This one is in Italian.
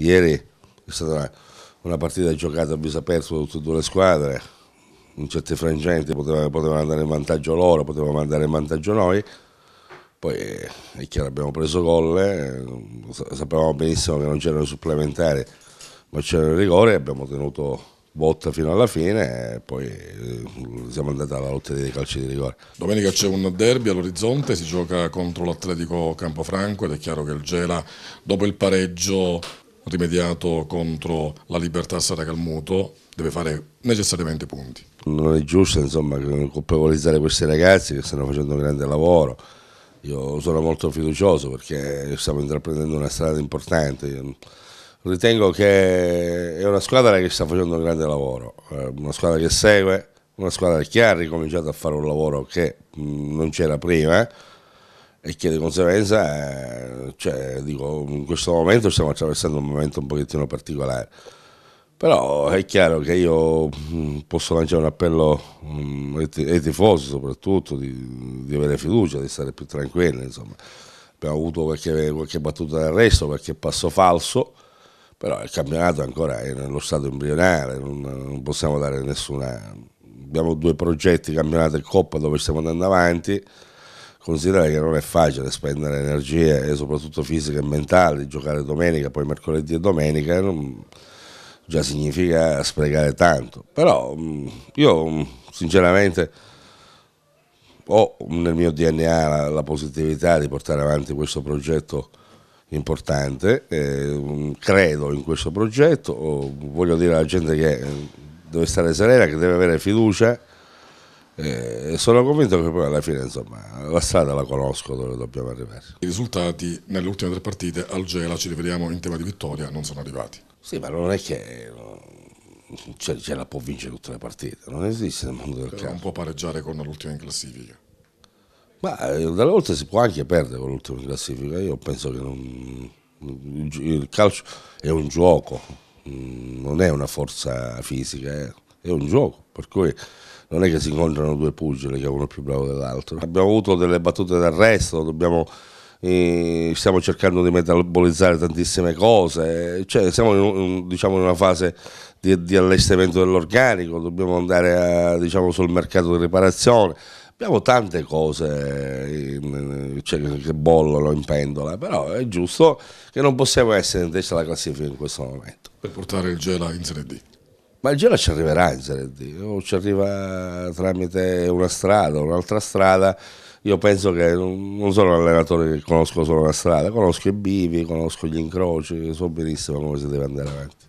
Ieri è stata una, una partita giocata a viso aperto da tutte e due le squadre, in certe frangenti potevano, poteva andare in vantaggio loro, potevamo andare in vantaggio noi, poi è chiaro abbiamo preso gol, sapevamo benissimo che non c'erano supplementari, ma c'era il rigore, abbiamo tenuto botta fino alla fine e poi eh, siamo andati alla lotta dei calci di rigore. Domenica c'è un derby all'orizzonte, si gioca contro l'Atletico Campofranco ed è chiaro che il Gela dopo il pareggio rimediato contro la libertà Saragalmuto deve fare necessariamente punti. Non è giusto insomma, colpevolizzare questi ragazzi che stanno facendo un grande lavoro. Io sono molto fiducioso perché stiamo intraprendendo una strada importante. ritengo che è una squadra che sta facendo un grande lavoro, eh, una squadra che segue, una squadra che ha ricominciato a fare un lavoro che mm, non c'era prima eh, e che di conseguenza eh, cioè, dico, in questo momento stiamo attraversando un momento un pochettino particolare. Però è chiaro che io mm, posso lanciare un appello mm, ai tifosi soprattutto di, di avere fiducia, di stare più tranquilli. Insomma. Abbiamo avuto qualche, qualche battuta d'arresto, qualche passo falso, però il campionato ancora è nello stato embrionale, non, non possiamo dare nessuna... Abbiamo due progetti, campionato e coppa, dove stiamo andando avanti considera che non è facile spendere energie, eh, soprattutto fisiche e mentali, giocare domenica, poi mercoledì e domenica, eh, non, già significa sprecare tanto. Però mm, io mm, sinceramente ho nel mio DNA la, la positività di portare avanti questo progetto importante, eh, mm, credo in questo progetto, oh, voglio dire alla gente che eh, deve stare serena, che deve avere fiducia eh, sono convinto che poi alla fine insomma, la strada la conosco dove dobbiamo arrivare. I risultati nelle ultime tre partite al Gela, ci rivediamo in tema di vittoria, non sono arrivati. Sì, ma non è che ce, cioè, ce la può vincere tutte le partite, non esiste nel mondo del Però Non può pareggiare con l'ultima in classifica. Ma eh, dalle volte si può anche perdere con l'ultima in classifica, io penso che non... il calcio è un gioco, mm, non è una forza fisica, eh, è un gioco, per cui non è che si incontrano due pugili che uno è più bravo dell'altro. Abbiamo avuto delle battute d'arresto, dobbiamo, eh, stiamo cercando di metabolizzare tantissime cose, cioè, siamo in, un, diciamo, in una fase di, di, allestimento dell'organico, dobbiamo andare a, diciamo, sul mercato di riparazione. Abbiamo tante cose cioè, che bollano in pendola, però è giusto che non possiamo essere in testa alla classifica in questo momento. Per portare il Gela in 3 D. Ma il gelo ci arriverà in Serie D, o ci arriva tramite una strada, un'altra strada. Io penso che non sono un allenatore che conosco solo una strada, conosco i bivi, conosco gli incroci, so benissimo come si deve andare avanti.